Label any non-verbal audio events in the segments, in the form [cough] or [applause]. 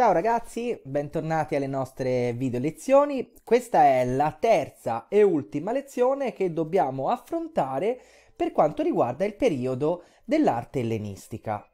Ciao ragazzi, bentornati alle nostre video lezioni. Questa è la terza e ultima lezione che dobbiamo affrontare per quanto riguarda il periodo dell'arte ellenistica.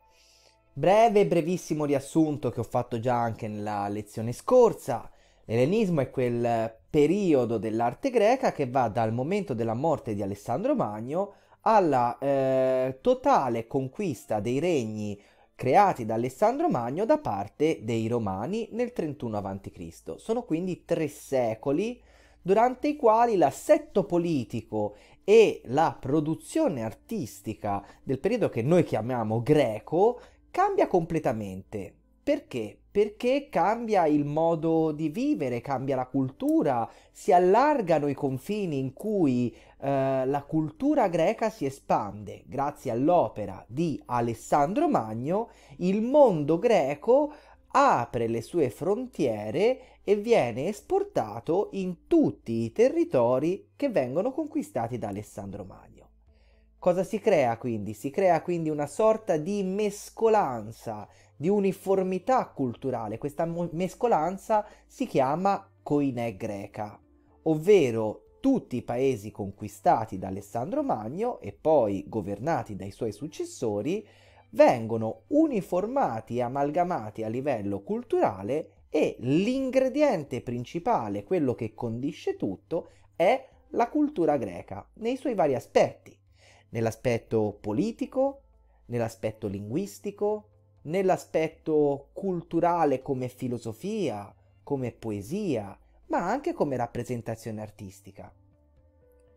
Breve e brevissimo riassunto che ho fatto già anche nella lezione scorsa. L'ellenismo è quel periodo dell'arte greca che va dal momento della morte di Alessandro Magno alla eh, totale conquista dei regni creati da Alessandro Magno da parte dei Romani nel 31 a.C. Sono quindi tre secoli durante i quali l'assetto politico e la produzione artistica del periodo che noi chiamiamo greco cambia completamente. Perché? Perché cambia il modo di vivere, cambia la cultura, si allargano i confini in cui eh, la cultura greca si espande grazie all'opera di Alessandro Magno, il mondo greco apre le sue frontiere e viene esportato in tutti i territori che vengono conquistati da Alessandro Magno. Cosa si crea quindi? Si crea quindi una sorta di mescolanza, di uniformità culturale. Questa mescolanza si chiama coinè greca, ovvero tutti i paesi conquistati da Alessandro Magno e poi governati dai suoi successori vengono uniformati e amalgamati a livello culturale e l'ingrediente principale, quello che condisce tutto, è la cultura greca nei suoi vari aspetti, nell'aspetto politico, nell'aspetto linguistico, nell'aspetto culturale come filosofia, come poesia, ma anche come rappresentazione artistica.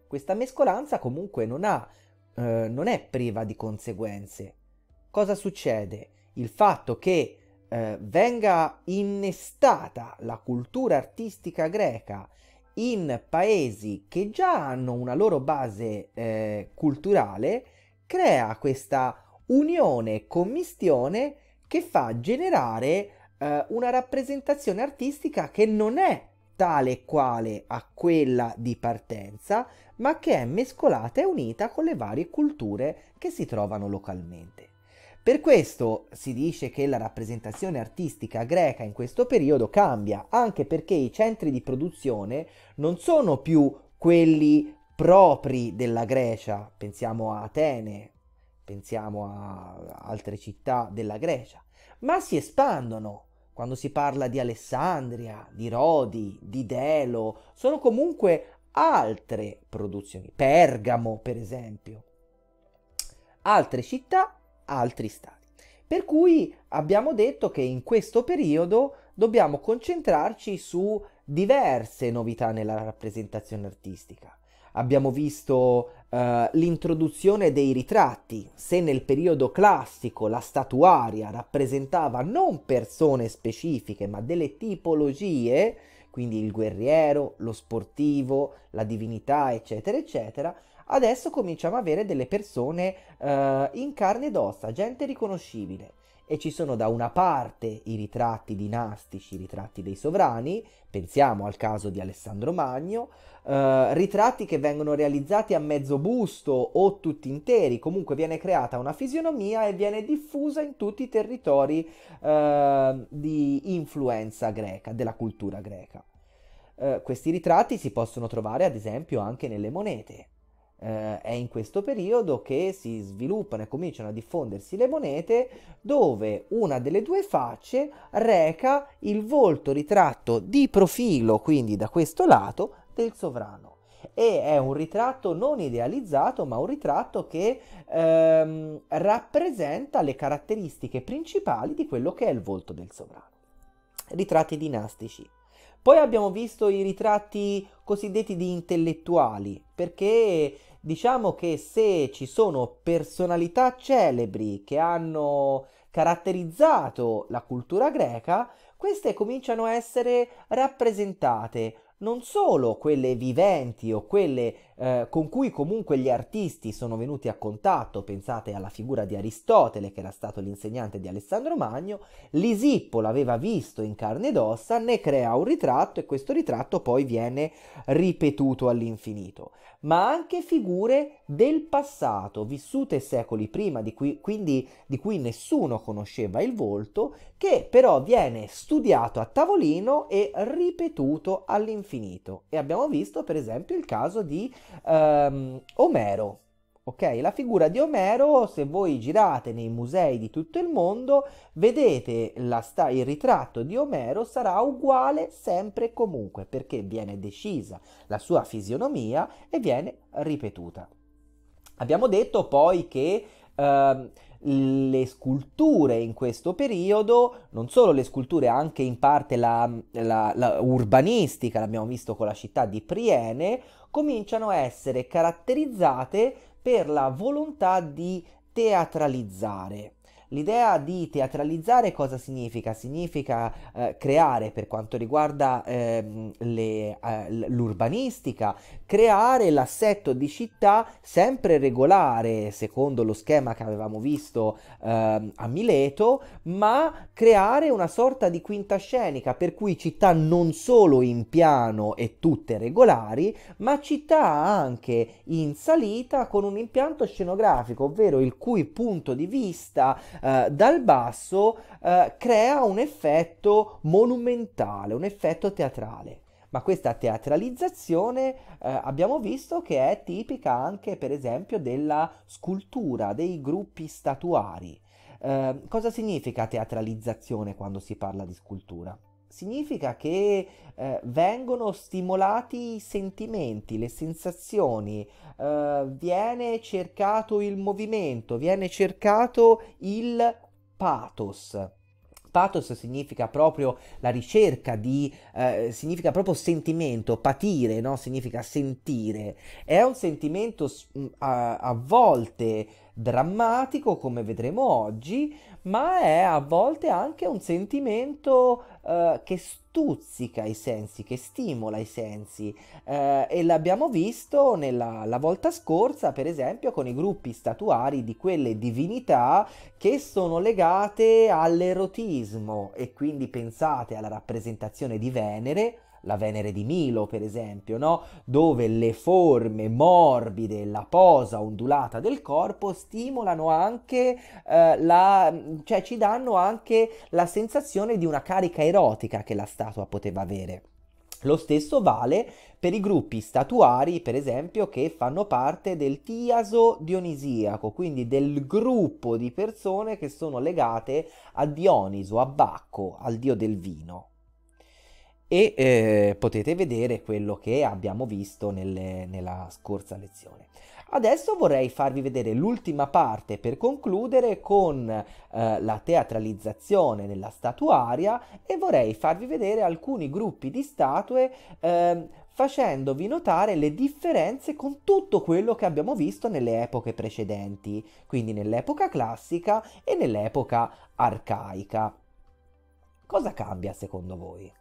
Questa mescolanza comunque non, ha, eh, non è priva di conseguenze. Cosa succede? Il fatto che eh, venga innestata la cultura artistica greca in paesi che già hanno una loro base eh, culturale crea questa unione, e commistione che fa generare eh, una rappresentazione artistica che non è tale quale a quella di partenza, ma che è mescolata e unita con le varie culture che si trovano localmente. Per questo si dice che la rappresentazione artistica greca in questo periodo cambia, anche perché i centri di produzione non sono più quelli propri della Grecia, pensiamo a Atene, pensiamo a altre città della Grecia, ma si espandono quando si parla di Alessandria, di Rodi, di Delo, sono comunque altre produzioni, Pergamo per esempio, altre città, altri stati. Per cui abbiamo detto che in questo periodo dobbiamo concentrarci su diverse novità nella rappresentazione artistica abbiamo visto Uh, l'introduzione dei ritratti, se nel periodo classico la statuaria rappresentava non persone specifiche, ma delle tipologie, quindi il guerriero, lo sportivo, la divinità, eccetera, eccetera, adesso cominciamo ad avere delle persone uh, in carne ed ossa, gente riconoscibile e ci sono da una parte i ritratti dinastici, i ritratti dei sovrani, pensiamo al caso di Alessandro Magno, eh, ritratti che vengono realizzati a mezzo busto o tutti interi, comunque viene creata una fisionomia e viene diffusa in tutti i territori eh, di influenza greca, della cultura greca. Eh, questi ritratti si possono trovare ad esempio anche nelle monete eh, è in questo periodo che si sviluppano e cominciano a diffondersi le monete dove una delle due facce reca il volto ritratto di profilo, quindi da questo lato, del sovrano. E è un ritratto non idealizzato, ma un ritratto che ehm, rappresenta le caratteristiche principali di quello che è il volto del sovrano. Ritratti dinastici. Poi abbiamo visto i ritratti cosiddetti di intellettuali, perché diciamo che se ci sono personalità celebri che hanno caratterizzato la cultura greca, queste cominciano a essere rappresentate non solo quelle viventi o quelle eh, con cui comunque gli artisti sono venuti a contatto, pensate alla figura di Aristotele che era stato l'insegnante di Alessandro Magno, Lisippo l'aveva visto in carne ed ossa, ne crea un ritratto e questo ritratto poi viene ripetuto all'infinito, ma anche figure del passato, vissute secoli prima, di cui, quindi di cui nessuno conosceva il volto, che però viene studiato a tavolino e ripetuto all'infinito all'infinito. E abbiamo visto per esempio il caso di um, Omero. Ok, La figura di Omero, se voi girate nei musei di tutto il mondo, vedete sta- il ritratto di Omero sarà uguale sempre e comunque, perché viene decisa la sua fisionomia e viene ripetuta. Abbiamo detto poi che uh, le sculture in questo periodo, non solo le sculture, anche in parte la, la, la urbanistica, l'abbiamo visto con la città di Priene, cominciano a essere caratterizzate per la volontà di teatralizzare. L'idea di teatralizzare cosa significa? Significa eh, creare per quanto riguarda eh, le, eh, l'urbanistica, creare l'assetto di città sempre regolare secondo lo schema che avevamo visto ehm, a Mileto, ma creare una sorta di quinta scenica, per cui città non solo in piano e tutte regolari, ma città anche in salita con un impianto scenografico, ovvero il cui punto di vista eh, dal basso eh, crea un effetto monumentale, un effetto teatrale. Ma questa teatralizzazione eh, abbiamo visto che è tipica anche per esempio della scultura, dei gruppi statuari. Eh, cosa significa teatralizzazione quando si parla di scultura? significa che eh, vengono stimolati i sentimenti, le sensazioni, eh, viene cercato il movimento, viene cercato il pathos. Pathos significa proprio la ricerca di, eh, significa proprio sentimento, patire, no? significa sentire. È un sentimento mm, a, a volte drammatico, come vedremo oggi, ma è a volte anche un sentimento eh, che stuzzica i sensi, che stimola i sensi eh, e l'abbiamo visto nella, la volta scorsa per esempio con i gruppi statuari di quelle divinità che sono legate all'erotismo e quindi pensate alla rappresentazione di Venere la Venere di Milo, per esempio, no? dove le forme morbide, la posa ondulata del corpo stimolano anche eh, la, cioè ci danno anche la sensazione di una carica erotica che la statua poteva avere. Lo stesso vale per i gruppi statuari, per esempio, che fanno parte del tiaso dionisiaco, quindi del gruppo di persone che sono legate a Dioniso, a Bacco, al dio del vino e eh, potete vedere quello che abbiamo visto nelle, nella scorsa lezione. Adesso vorrei farvi vedere l'ultima parte per concludere con eh, la teatralizzazione della statuaria e vorrei farvi vedere alcuni gruppi di statue eh, facendovi notare le differenze con tutto quello che abbiamo visto nelle epoche precedenti, quindi nell'epoca classica e nell'epoca arcaica. Cosa cambia secondo voi?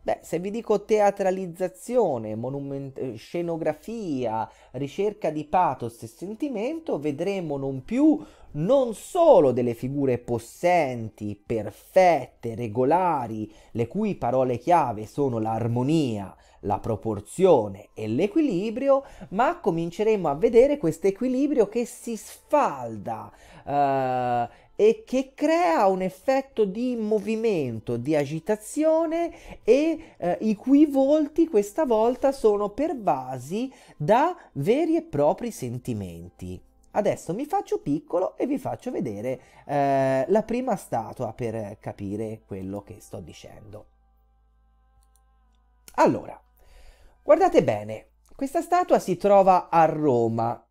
Beh, se vi dico teatralizzazione, monument- eh, scenografia, ricerca di pathos e sentimento, vedremo non più non solo delle figure possenti, perfette, regolari, le cui parole chiave sono l'armonia, la proporzione e l'equilibrio, ma cominceremo a vedere questo equilibrio che si sfalda. Eh, e che crea un effetto di movimento, di agitazione e eh, i cui volti questa volta sono pervasi da veri e propri sentimenti. Adesso mi faccio piccolo e vi faccio vedere eh, la prima statua per capire quello che sto dicendo. Allora, guardate bene, questa statua si trova a Roma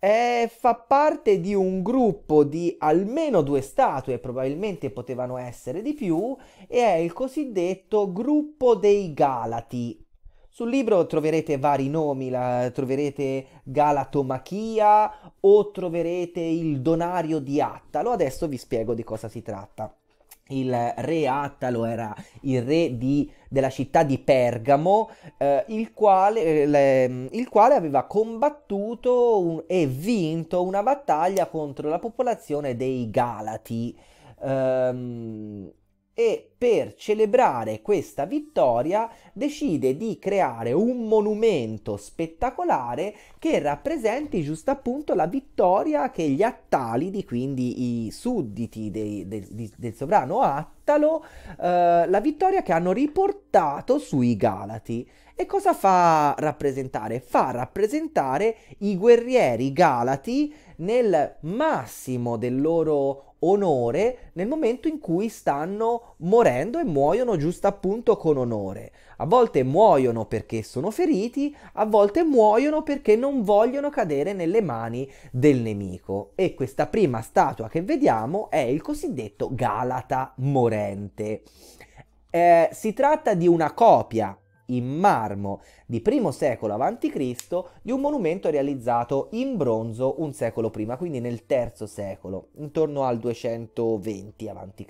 eh, fa parte di un gruppo di almeno due statue, probabilmente potevano essere di più, e è il cosiddetto gruppo dei Galati. Sul libro troverete vari nomi, la, troverete Galatomachia o troverete il Donario di Attalo. Adesso vi spiego di cosa si tratta il re Attalo era il re di, della città di Pergamo, eh, il, quale, eh, le, il, quale, aveva combattuto un, e vinto una battaglia contro la popolazione dei Galati. Um, e per celebrare questa vittoria decide di creare un monumento spettacolare che rappresenti giusto appunto la vittoria che gli attalidi, quindi i sudditi dei, del, di, del, sovrano Attalo, eh, la vittoria che hanno riportato sui Galati. E cosa fa rappresentare? Fa rappresentare i guerrieri galati nel massimo del loro onore nel momento in cui stanno morendo e muoiono giusto appunto con onore. A volte muoiono perché sono feriti, a volte muoiono perché non vogliono cadere nelle mani del nemico. E questa prima statua che vediamo è il cosiddetto Galata morente. Eh, si tratta di una copia in marmo di primo secolo a.C. di un monumento realizzato in bronzo un secolo prima, quindi nel III secolo, intorno al 220 a.C.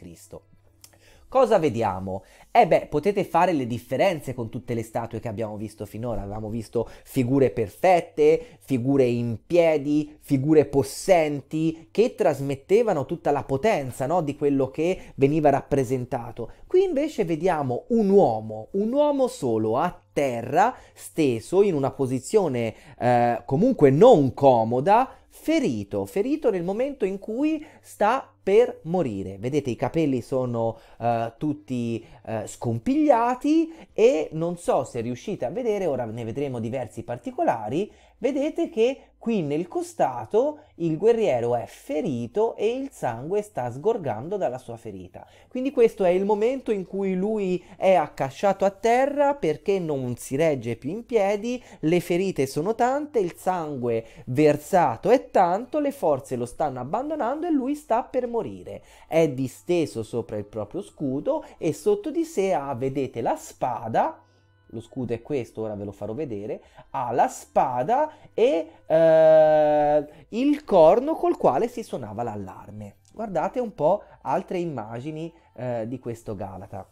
Cosa vediamo? Eh beh, potete fare le differenze con tutte le statue che abbiamo visto finora. Abbiamo visto figure perfette, figure in piedi, figure possenti, che trasmettevano tutta la potenza no, di quello che veniva rappresentato. Qui invece vediamo un uomo, un uomo solo, a terra, steso, in una posizione eh, comunque non comoda, ferito, ferito nel momento in cui sta per morire. Vedete i capelli sono uh, tutti uh, scompigliati e non so se riuscite a vedere, ora ne vedremo diversi particolari, vedete che qui nel costato il guerriero è ferito e il sangue sta sgorgando dalla sua ferita. Quindi questo è il momento in cui lui è accasciato a terra perché non si regge più in piedi, le ferite sono tante, il sangue versato è tanto, le forze lo stanno abbandonando e lui sta per morire. È disteso sopra il proprio scudo e sotto di sé ha, vedete, la spada lo scudo è questo, ora ve lo farò vedere, ha la spada e eh, il corno col quale si suonava l'allarme. Guardate un po' altre immagini eh, di questo Galata.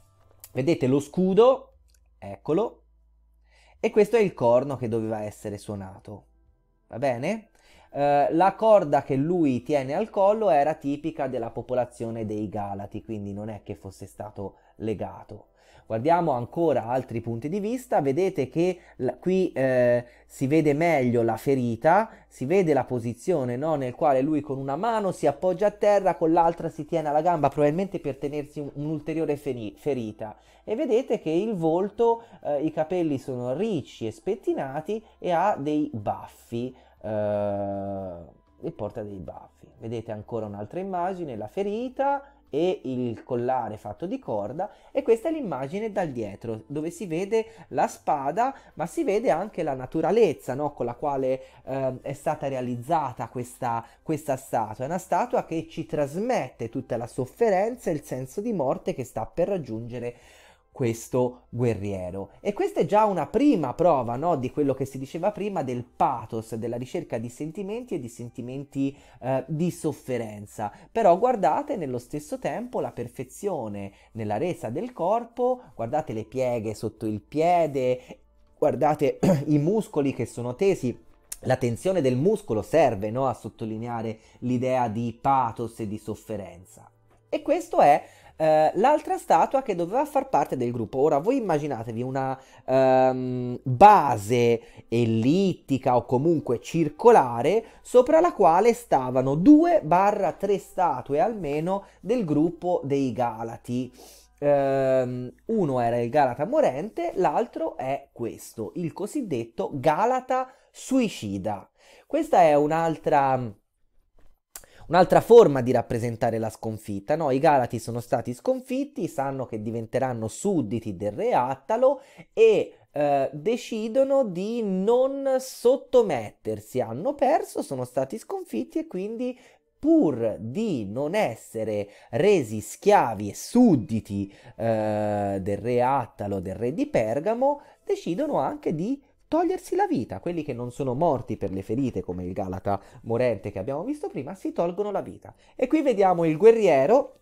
Vedete lo scudo, eccolo, e questo è il corno che doveva essere suonato. Va bene? Eh, la corda che lui tiene al collo era tipica della popolazione dei Galati, quindi non è che fosse stato legato. Guardiamo ancora altri punti di vista, vedete che la, qui eh, si vede meglio la ferita, si vede la posizione no? nel quale lui con una mano si appoggia a terra, con l'altra si tiene alla gamba, probabilmente per tenersi un'ulteriore un feri ferita. E vedete che il volto, eh, i capelli sono ricci e spettinati e ha dei baffi eh, e porta dei baffi. Vedete ancora un'altra immagine, la ferita e il collare fatto di corda e questa è l'immagine dal dietro dove si vede la spada ma si vede anche la naturalezza no? con la quale eh, è stata realizzata questa, questa statua è una statua che ci trasmette tutta la sofferenza e il senso di morte che sta per raggiungere questo guerriero. E questa è già una prima prova no, di quello che si diceva prima del pathos, della ricerca di sentimenti e di sentimenti eh, di sofferenza. Però guardate nello stesso tempo la perfezione nella resa del corpo, guardate le pieghe sotto il piede, guardate [clears throat] i muscoli che sono tesi. La tensione del muscolo serve no, a sottolineare l'idea di pathos e di sofferenza. E questo è eh, l'altra statua che doveva far parte del gruppo. Ora voi immaginatevi una ehm, base ellittica o comunque circolare sopra la quale stavano due barra tre statue almeno del gruppo dei Galati. Um, uno era il Galata morente, l'altro è questo, il cosiddetto Galata suicida. Questa è un'altra un'altra forma di rappresentare la sconfitta. No? I Galati sono stati sconfitti, sanno che diventeranno sudditi del re Attalo e eh, decidono di non sottomettersi. Hanno perso, sono stati sconfitti e quindi pur di non essere resi schiavi e sudditi eh, del re Attalo, del re di Pergamo, decidono anche di togliersi la vita. Quelli che non sono morti per le ferite, come il Galata morente che abbiamo visto prima, si tolgono la vita. E qui vediamo il guerriero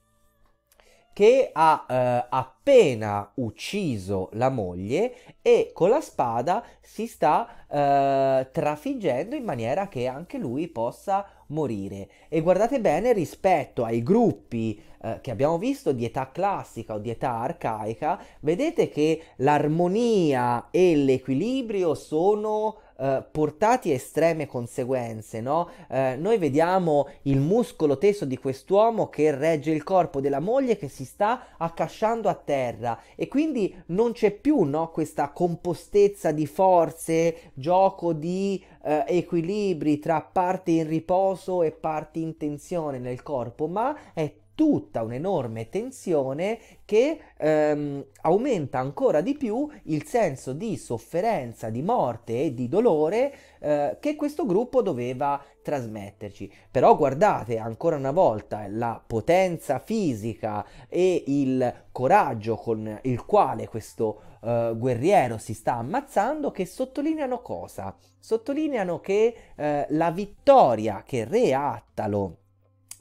che ha eh, appena ucciso la moglie e con la spada si sta eh, trafiggendo in maniera che anche lui possa morire. E guardate bene rispetto ai gruppi eh, che abbiamo visto di età classica o di età arcaica, vedete che l'armonia e l'equilibrio sono eh, portati a estreme conseguenze, no? Eh, noi vediamo il muscolo teso di quest'uomo che regge il corpo della moglie che si sta accasciando a terra e quindi non c'è più, no, questa compostezza di forze, gioco di eh, equilibri tra parti in riposo e parti in tensione nel corpo, ma è tutta un'enorme tensione che ehm, aumenta ancora di più il senso di sofferenza, di morte e di dolore eh, che questo gruppo doveva trasmetterci. Però guardate ancora una volta la potenza fisica e il coraggio con il quale questo gruppo eh, guerriero si sta ammazzando che sottolineano cosa? Sottolineano che eh, la vittoria che re Attalo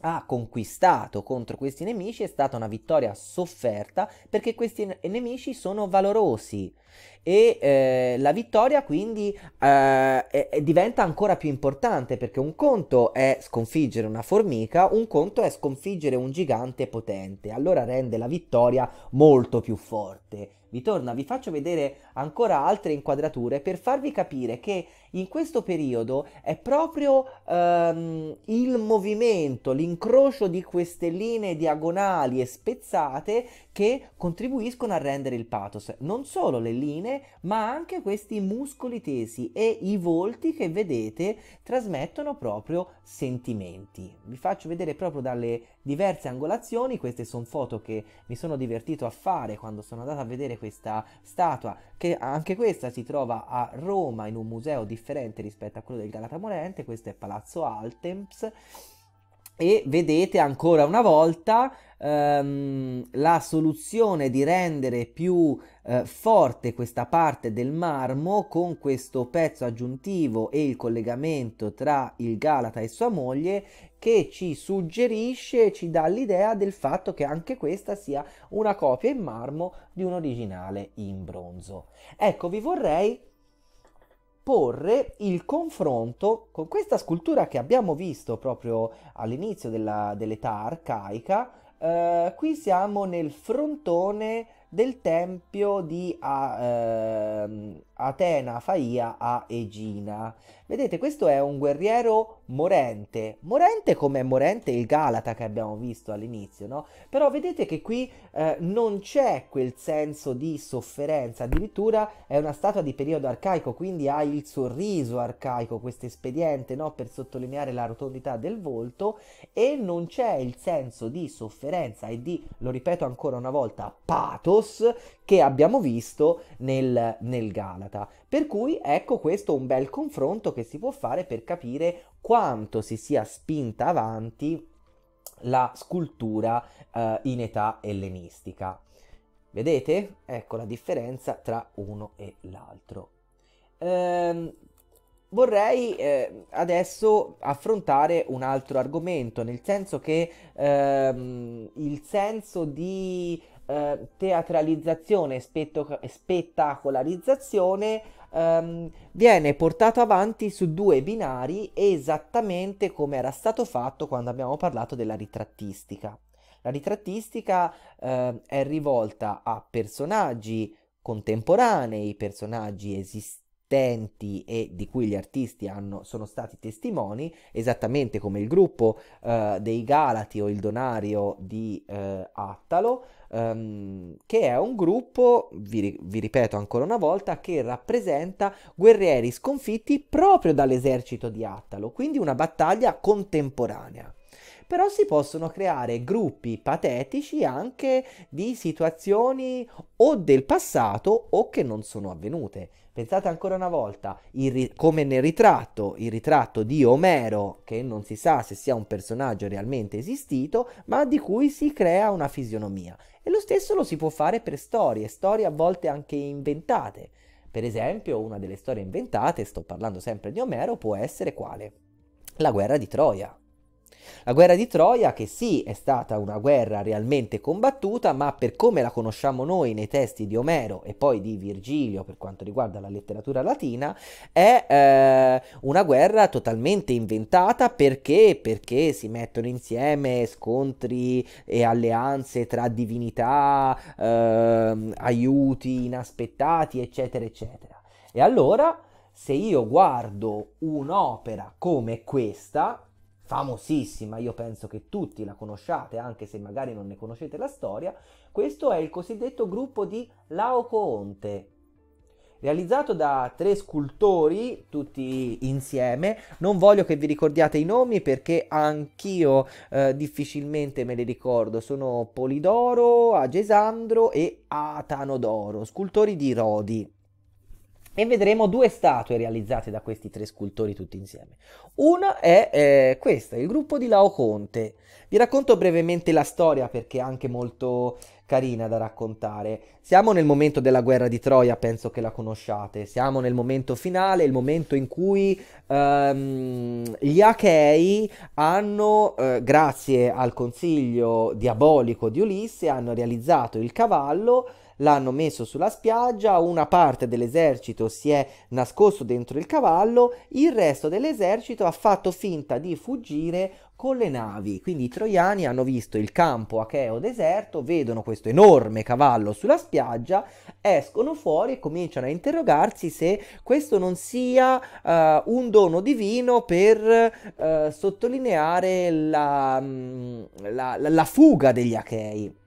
ha conquistato contro questi nemici è stata una vittoria sofferta perché questi nemici sono valorosi e eh, la vittoria quindi eh, è, diventa ancora più importante perché un conto è sconfiggere una formica, un conto è sconfiggere un gigante potente, allora rende la vittoria molto più forte vi torno, vi faccio vedere ancora altre inquadrature per farvi capire che in questo periodo è proprio ehm, il movimento, l'incrocio di queste linee diagonali e spezzate che contribuiscono a rendere il pathos. Non solo le linee, ma anche questi muscoli tesi e i volti che vedete trasmettono proprio sentimenti. Vi faccio vedere proprio dalle diverse angolazioni, queste sono foto che mi sono divertito a fare quando sono andato a vedere questa statua, che anche questa si trova a Roma in un museo differente rispetto a quello del Galata Morente, questo è Palazzo Altemps e vedete ancora una volta ehm, la soluzione di rendere più eh, forte questa parte del marmo con questo pezzo aggiuntivo e il collegamento tra il Galata e sua moglie che ci suggerisce, ci dà l'idea del fatto che anche questa sia una copia in marmo di un originale in bronzo. Ecco, vi vorrei porre il confronto con questa scultura che abbiamo visto proprio all'inizio della, dell'età arcaica. Eh, qui siamo nel frontone del tempio di a, eh, Atena Faia a Egina. Vedete, questo è un guerriero morente, morente come è morente il Galata che abbiamo visto all'inizio, no? Però vedete che qui eh, non c'è quel senso di sofferenza, addirittura è una statua di periodo arcaico, quindi ha il sorriso arcaico, questo espediente, no? Per sottolineare la rotondità del volto e non c'è il senso di sofferenza e di, lo ripeto ancora una volta, pathos che abbiamo visto nel, nel Galata. Per cui ecco questo un bel confronto che che si può fare per capire quanto si sia spinta avanti la scultura eh, in età ellenistica. Vedete? Ecco la differenza tra uno e l'altro. Ehm, vorrei eh, adesso affrontare un altro argomento, nel senso che ehm, il senso di eh, teatralizzazione e spettacolarizzazione ehm, viene portato avanti su due binari esattamente come era stato fatto quando abbiamo parlato della ritrattistica. La ritrattistica eh, è rivolta a personaggi contemporanei, personaggi esistenti e di cui gli artisti hanno, sono stati testimoni, esattamente come il gruppo eh, dei Galati o il Donario di eh, Attalo, um, che è un gruppo, vi, vi ripeto ancora una volta, che rappresenta guerrieri sconfitti proprio dall'esercito di Attalo, quindi una battaglia contemporanea però si possono creare gruppi patetici anche di situazioni o del passato o che non sono avvenute. Pensate ancora una volta, ri- come nel ritratto, il ritratto di Omero, che non si sa se sia un personaggio realmente esistito, ma di cui si crea una fisionomia. E lo stesso lo si può fare per storie, storie a volte anche inventate. Per esempio, una delle storie inventate, sto parlando sempre di Omero, può essere quale? La guerra di Troia. La guerra di Troia, che sì, è stata una guerra realmente combattuta, ma per come la conosciamo noi nei testi di Omero e poi di Virgilio per quanto riguarda la letteratura latina, è eh, una guerra totalmente inventata perché? perché si mettono insieme scontri e alleanze tra divinità, eh, aiuti inaspettati, eccetera, eccetera. E allora, se io guardo un'opera come questa, famosissima, io penso che tutti la conosciate, anche se magari non ne conoscete la storia, questo è il cosiddetto gruppo di Laocoonte, realizzato da tre scultori tutti insieme. Non voglio che vi ricordiate i nomi perché anch'io eh, difficilmente me li ricordo. Sono Polidoro, Agesandro e Atanodoro, scultori di Rodi e vedremo due statue realizzate da questi tre scultori tutti insieme. Una è eh, questa, il gruppo di Laoconte. Vi racconto brevemente la storia perché è anche molto carina da raccontare. Siamo nel momento della guerra di Troia, penso che la conosciate. Siamo nel momento finale, il momento in cui ehm, gli Achei hanno, eh, grazie al consiglio diabolico di Ulisse, hanno realizzato il cavallo l'hanno messo sulla spiaggia, una parte dell'esercito si è nascosto dentro il cavallo, il resto dell'esercito ha fatto finta di fuggire con le navi. Quindi i troiani hanno visto il campo acheo deserto, vedono questo enorme cavallo sulla spiaggia, escono fuori e cominciano a interrogarsi se questo non sia uh, un dono divino per uh, sottolineare la, mm, la, la, la fuga degli achei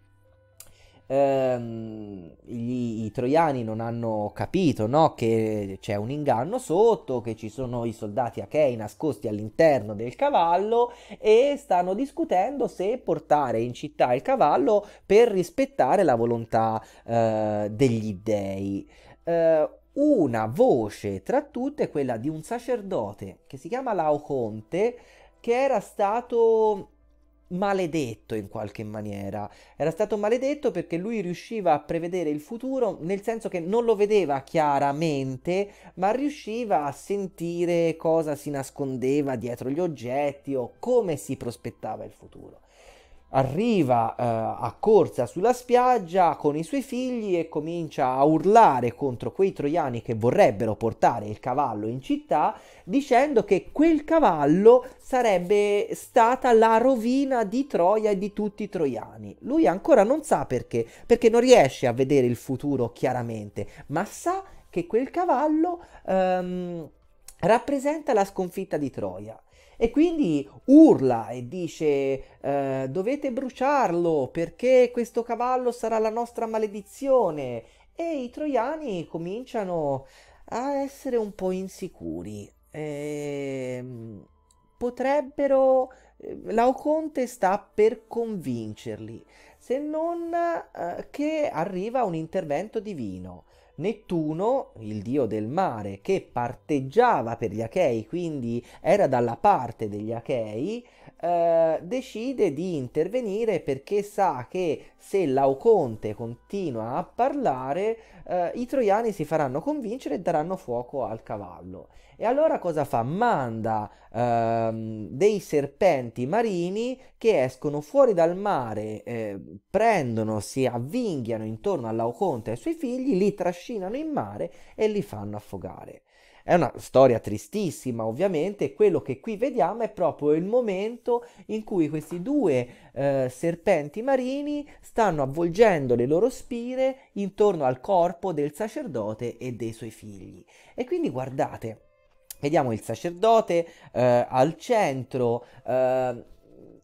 ehm, gli, i troiani non hanno capito no? che c'è un inganno sotto, che ci sono i soldati achei nascosti all'interno del cavallo e stanno discutendo se portare in città il cavallo per rispettare la volontà eh, degli dei. Eh, una voce tra tutte è quella di un sacerdote che si chiama Laoconte, che era stato maledetto in qualche maniera. Era stato maledetto perché lui riusciva a prevedere il futuro, nel senso che non lo vedeva chiaramente, ma riusciva a sentire cosa si nascondeva dietro gli oggetti o come si prospettava il futuro arriva eh, a corsa sulla spiaggia con i suoi figli e comincia a urlare contro quei troiani che vorrebbero portare il cavallo in città dicendo che quel cavallo sarebbe stata la rovina di Troia e di tutti i troiani. Lui ancora non sa perché, perché non riesce a vedere il futuro chiaramente, ma sa che quel cavallo ehm, rappresenta la sconfitta di Troia e quindi urla e dice eh, dovete bruciarlo perché questo cavallo sarà la nostra maledizione. E i troiani cominciano a essere un po' insicuri. E... Ehm, potrebbero... Eh, Laoconte sta per convincerli, se non eh, che arriva un intervento divino Nettuno, il dio del mare, che parteggiava per gli Achei, quindi era dalla parte degli Achei, eh, decide di intervenire perché sa che se Lauconte continua a parlare eh, i troiani si faranno convincere e daranno fuoco al cavallo. E allora cosa fa? Manda ehm, dei serpenti marini che escono fuori dal mare, eh, prendono, si avvinghiano intorno a Lauconte e ai suoi figli, li trascinano in mare e li fanno affogare. È una storia tristissima, ovviamente, e quello che qui vediamo è proprio il momento in cui questi due eh, serpenti marini stanno avvolgendo le loro spire intorno al corpo del sacerdote e dei suoi figli. E quindi guardate, vediamo il sacerdote eh, al centro. Eh,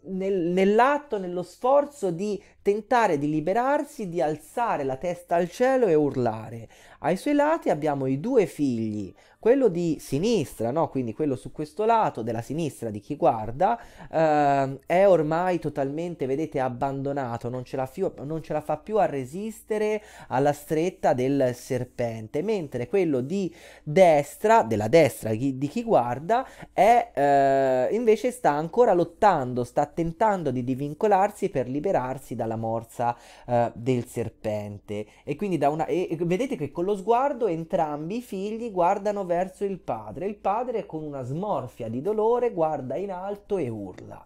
nel, nell'atto, nello sforzo di tentare di liberarsi, di alzare la testa al cielo e urlare. Ai suoi lati abbiamo i due figli, quello di sinistra, no? quindi quello su questo lato della sinistra di chi guarda, eh, è ormai totalmente, vedete, abbandonato, non ce, fiu- non ce, la fa più a resistere alla stretta del serpente, mentre quello di destra, della destra chi- di chi guarda, è, eh, invece sta ancora lottando, sta tentando di divincolarsi per liberarsi dalla alla morsa uh, del serpente. E quindi da una, e vedete che con lo sguardo entrambi i figli guardano verso il padre. Il padre con una smorfia di dolore guarda in alto e urla.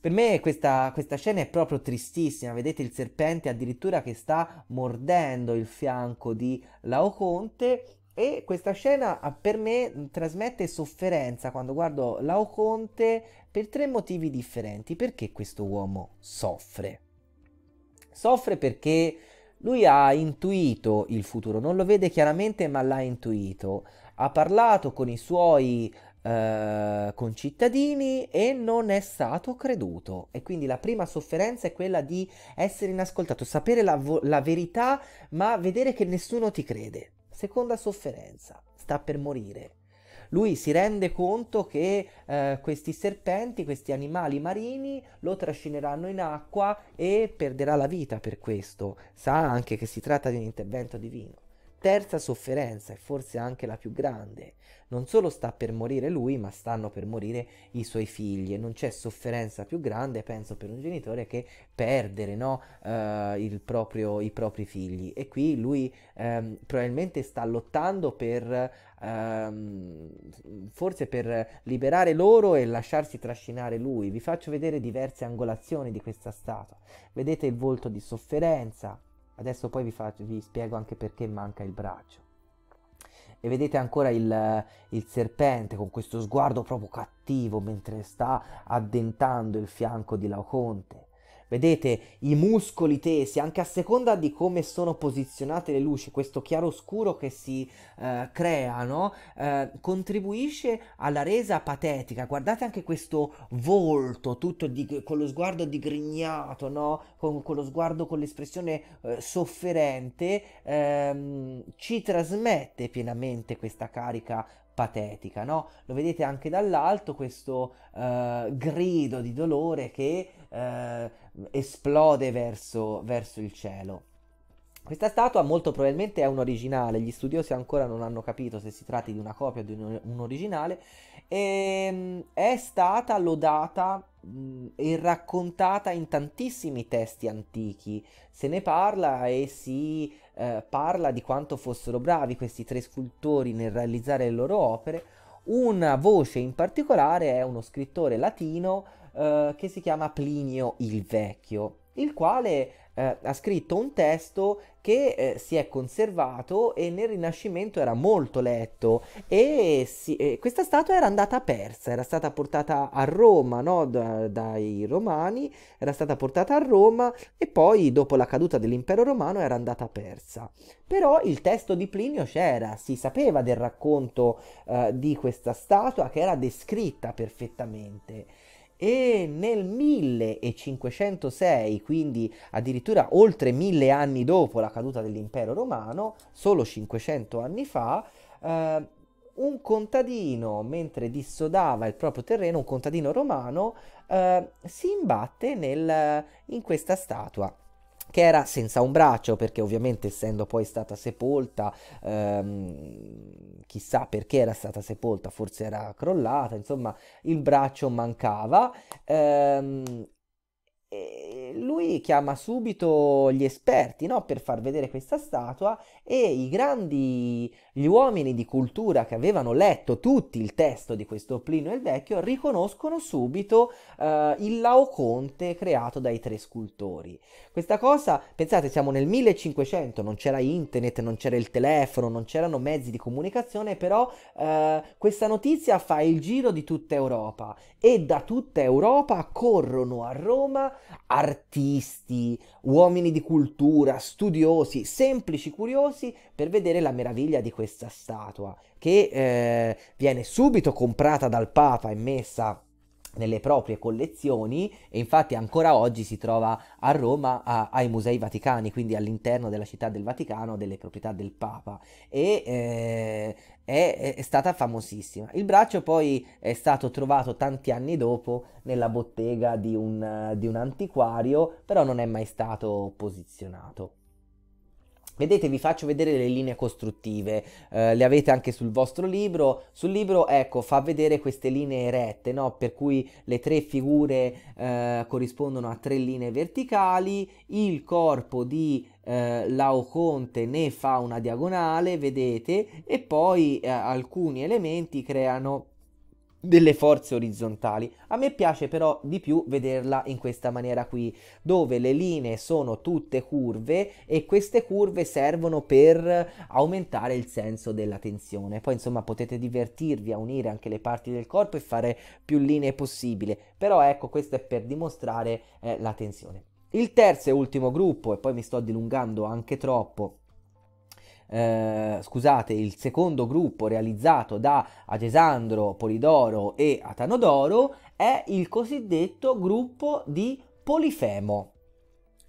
Per me questa, questa, scena è proprio tristissima, vedete il serpente addirittura che sta mordendo il fianco di Laoconte e questa scena ah, per me trasmette sofferenza quando guardo Laoconte per tre motivi differenti. Perché questo uomo soffre? Soffre perché lui ha intuito il futuro, non lo vede chiaramente ma l'ha intuito. Ha parlato con i suoi eh, concittadini e non è stato creduto. E quindi la prima sofferenza è quella di essere inascoltato, sapere la, vo- la verità ma vedere che nessuno ti crede. Seconda sofferenza, sta per morire lui si rende conto che eh, questi serpenti, questi animali marini lo trascineranno in acqua e perderà la vita per questo. Sa anche che si tratta di un intervento divino. Terza sofferenza, e forse anche la più grande, non solo sta per morire lui, ma stanno per morire i suoi figli e non c'è sofferenza più grande, penso, per un genitore che perdere no, eh, proprio, i propri figli. E qui lui ehm, probabilmente sta lottando per, ehm, forse per liberare loro e lasciarsi trascinare lui. Vi faccio vedere diverse angolazioni di questa statua. Vedete il volto di sofferenza, Adesso poi vi, faccio, vi spiego anche perché manca il braccio. E vedete ancora il, il, serpente con questo sguardo proprio cattivo mentre sta addentando il fianco di Laoconte. Vedete i muscoli tesi, anche a seconda di come sono posizionate le luci, questo chiaroscuro che si eh, crea, no? eh, contribuisce alla resa patetica. Guardate anche questo volto, tutto di, con lo sguardo digrignato, no? con, con, lo sguardo, con l'espressione eh, sofferente, ehm, ci trasmette pienamente questa carica patetica, no? Lo vedete anche dall'alto questo eh, grido di dolore che eh, esplode verso, verso il cielo. Questa statua molto probabilmente è un originale, gli studiosi ancora non hanno capito se si tratti di una copia o di un, un originale, e, mm, è stata lodata mh, mm, e raccontata in tantissimi testi antichi, se ne parla e si eh, parla di quanto fossero bravi questi tre scultori nel realizzare le loro opere, una voce in particolare è uno scrittore latino eh, che si chiama Plinio il Vecchio, il quale eh, ha scritto un testo che eh, si è conservato e nel Rinascimento era molto letto e, si, eh, questa statua era andata persa, era stata portata a Roma no? da, dai romani, era stata portata a Roma e poi dopo la caduta dell'impero romano era andata persa. Però il testo di Plinio c'era, si sapeva del racconto eh, di questa statua che era descritta perfettamente e nel 1506, quindi addirittura oltre mille anni dopo la caduta dell'impero romano, solo 500 anni fa, eh, un contadino, mentre dissodava il proprio terreno, un contadino romano, eh, si imbatte nel, in questa statua che era senza un braccio perché ovviamente essendo poi stata sepolta ehm, chissà perché era stata sepolta forse era crollata insomma il braccio mancava ehm, e lui chiama subito gli esperti no? per far vedere questa statua e i grandi gli uomini di cultura che avevano letto tutto il testo di questo Plinio il Vecchio riconoscono subito eh, il Laoconte creato dai tre scultori. Questa cosa, pensate, siamo nel 1500, non c'era internet, non c'era il telefono, non c'erano mezzi di comunicazione, però eh, questa notizia fa il giro di tutta Europa e da tutta Europa corrono a Roma artisti, uomini di cultura, studiosi, semplici curiosi per vedere la meraviglia di questa statua che eh, viene subito comprata dal Papa e messa nelle proprie collezioni e infatti ancora oggi si trova a Roma a, ai Musei Vaticani, quindi all'interno della città del Vaticano, delle proprietà del Papa e eh, è, è, stata famosissima. Il braccio poi è stato trovato tanti anni dopo nella bottega di un, di un antiquario, però non è mai stato posizionato. Vedete, vi faccio vedere le linee costruttive, eh, le avete anche sul vostro libro. Sul libro, ecco, fa vedere queste linee rette, no? per cui le tre figure eh, corrispondono a tre linee verticali, il corpo di eh, Laoconte ne fa una diagonale, vedete, e poi eh, alcuni elementi creano delle forze orizzontali. A me piace però di più vederla in questa maniera qui, dove le linee sono tutte curve e queste curve servono per aumentare il senso della tensione. Poi insomma potete divertirvi a unire anche le parti del corpo e fare più linee possibile, però ecco questo è per dimostrare eh, la tensione. Il terzo e ultimo gruppo, e poi mi sto dilungando anche troppo, eh, scusate, il secondo gruppo realizzato da Agesandro, Polidoro e Atanodoro è il cosiddetto gruppo di Polifemo.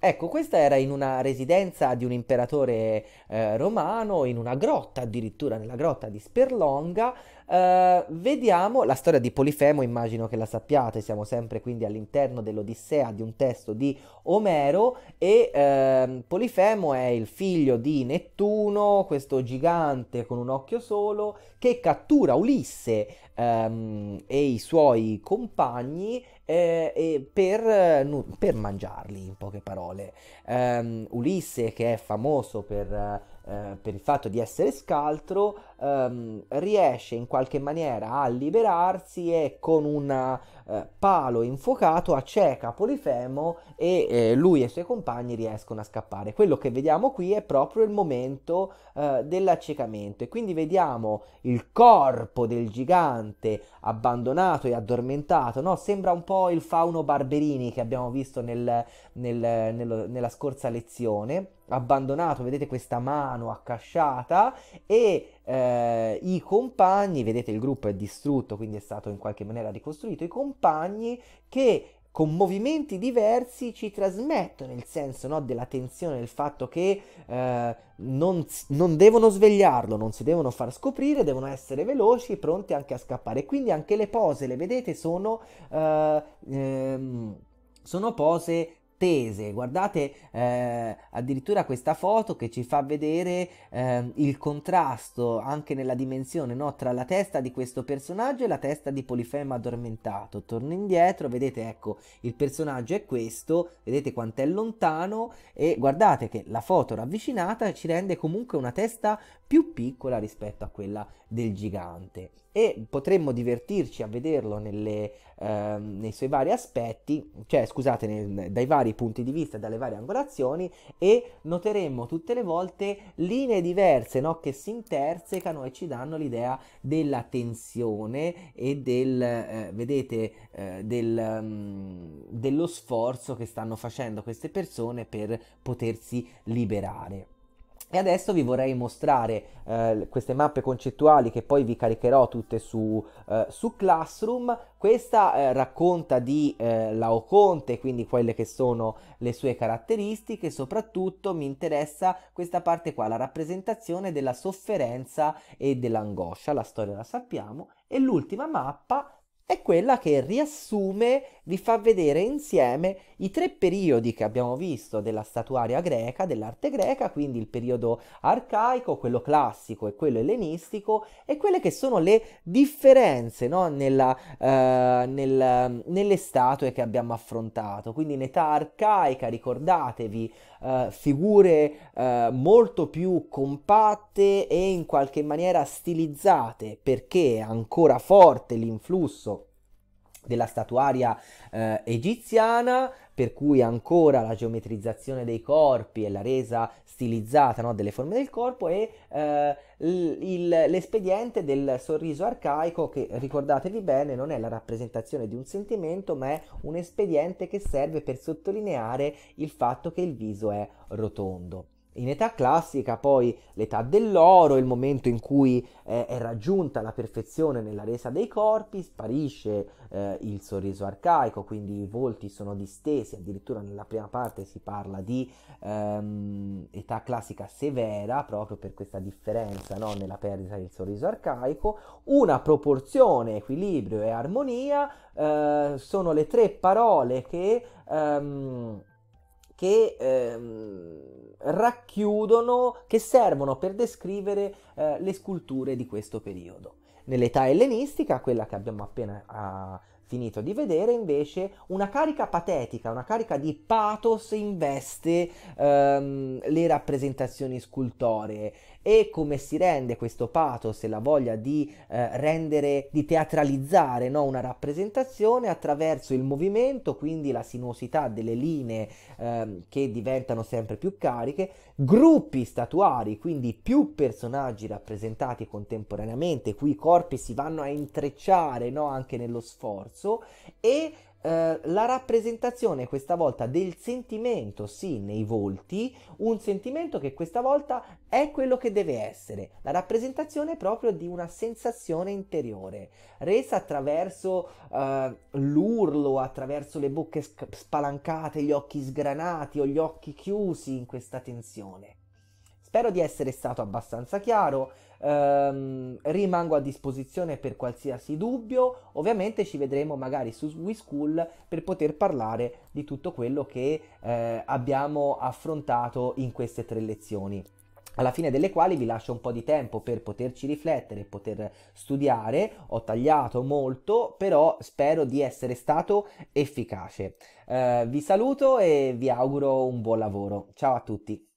Ecco, questa era in una residenza di un imperatore eh, romano, in una grotta addirittura, nella grotta di Sperlonga. Eh, vediamo la storia di Polifemo, immagino che la sappiate, siamo sempre quindi all'interno dell'Odissea di un testo di Omero e eh, Polifemo è il figlio di Nettuno, questo gigante con un occhio solo, che cattura Ulisse ehm, e i suoi compagni eh, per, eh, per, mangiarli, in poche parole. Um, Ulisse, che è famoso per, uh, per, il fatto di essere scaltro, um, riesce in qualche maniera a liberarsi e con una eh, palo infuocato acceca Polifemo e eh, lui e i suoi compagni riescono a scappare. Quello che vediamo qui è proprio il momento eh, dell'accecamento e quindi vediamo il corpo del gigante abbandonato e addormentato, no? sembra un po' il fauno Barberini che abbiamo visto nel, nel, nello, nella scorsa lezione abbandonato, vedete questa mano accasciata e eh, i compagni, vedete il gruppo è distrutto, quindi è stato in qualche maniera ricostruito, i compagni che con movimenti diversi ci trasmettono il senso no, della tensione, del fatto che eh, non, non, devono svegliarlo, non si devono far scoprire, devono essere veloci, e pronti anche a scappare. Quindi anche le pose, le vedete, sono, eh, ehm, sono pose tese. Guardate eh, addirittura questa foto che ci fa vedere eh, il contrasto anche nella dimensione no? tra la testa di questo personaggio e la testa di Polifemo addormentato. Torno indietro, vedete ecco il personaggio è questo, vedete quanto è lontano e guardate che la foto ravvicinata ci rende comunque una testa più piccola rispetto a quella del gigante e potremmo divertirci a vederlo nelle, eh, nei suoi vari aspetti, cioè scusate, nel, dai vari punti di vista, dalle varie angolazioni e noteremmo tutte le volte linee diverse no? che si intersecano e ci danno l'idea della tensione e del, eh, vedete, eh, del, um, dello sforzo che stanno facendo queste persone per potersi liberare. E adesso vi vorrei mostrare eh, queste mappe concettuali che poi vi caricherò tutte su, eh, su Classroom. Questa eh, racconta di eh, Laoconte, quindi quelle che sono le sue caratteristiche. Soprattutto mi interessa questa parte qua, la rappresentazione della sofferenza e dell'angoscia. La storia la sappiamo. E l'ultima mappa è quella che riassume, vi fa vedere insieme i tre periodi che abbiamo visto della statuaria greca, dell'arte greca, quindi il periodo arcaico, quello classico e quello ellenistico, e quelle che sono le differenze no? Nella, eh, nel, nelle statue che abbiamo affrontato. Quindi in età arcaica, ricordatevi, eh, figure eh, molto più compatte e in qualche maniera stilizzate perché è ancora forte l'influsso della statuaria eh, egiziana, per cui ancora la geometrizzazione dei corpi e la resa stilizzata no? delle forme del corpo e eh, il, l'espediente del sorriso arcaico che ricordatevi bene non è la rappresentazione di un sentimento ma è un espediente che serve per sottolineare il fatto che il viso è rotondo. In età classica poi l'età dell'oro, il momento in cui eh, è raggiunta la perfezione nella resa dei corpi, sparisce eh, il sorriso arcaico, quindi i volti sono distesi, addirittura nella prima parte si parla di ehm, età classica severa proprio per questa differenza no? nella perdita del sorriso arcaico, una proporzione, equilibrio e armonia eh, sono le tre parole che... Ehm, che ehm, racchiudono, che servono per descrivere eh, le sculture di questo periodo. Nell'età ellenistica, quella che abbiamo appena ah, finito di vedere, invece, una carica patetica, una carica di pathos investe ehm, le rappresentazioni scultoree e come si rende questo pathos e la voglia di eh, rendere, di teatralizzare no? una rappresentazione attraverso il movimento, quindi la sinuosità delle linee eh, che diventano sempre più cariche, gruppi statuari, quindi più personaggi rappresentati contemporaneamente, cui i corpi si vanno a intrecciare no? anche nello sforzo e eh, la rappresentazione questa volta del sentimento, sì, nei volti, un sentimento che questa volta è quello che deve essere, la rappresentazione proprio di una sensazione interiore, resa attraverso eh, l'urlo, attraverso le bocche sc- spalancate, gli occhi sgranati o gli occhi chiusi in questa tensione. Spero di essere stato abbastanza chiaro Ehm, rimango a disposizione per qualsiasi dubbio. Ovviamente ci vedremo magari su WeSchool per poter parlare di tutto quello che eh, abbiamo affrontato in queste tre lezioni alla fine delle quali vi lascio un po' di tempo per poterci riflettere, poter studiare, ho tagliato molto, però spero di essere stato efficace. Eh, vi saluto e vi auguro un buon lavoro. Ciao a tutti.